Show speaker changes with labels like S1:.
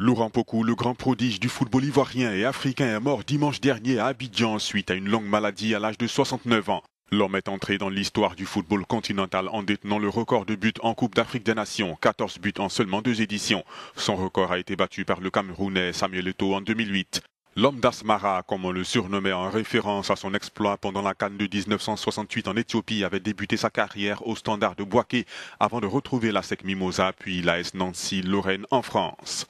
S1: Laurent Pocou, le grand prodige du football ivoirien et africain, est mort dimanche dernier à Abidjan suite à une longue maladie à l'âge de 69 ans. L'homme est entré dans l'histoire du football continental en détenant le record de buts en Coupe d'Afrique des Nations, 14 buts en seulement deux éditions. Son record a été battu par le Camerounais Samuel Eto'o en 2008. L'homme d'Asmara, comme on le surnommait en référence à son exploit pendant la Cannes de 1968 en Éthiopie, avait débuté sa carrière au Standard de Boaké avant de retrouver la SEC Mimosa puis l'AS Nancy Lorraine en France.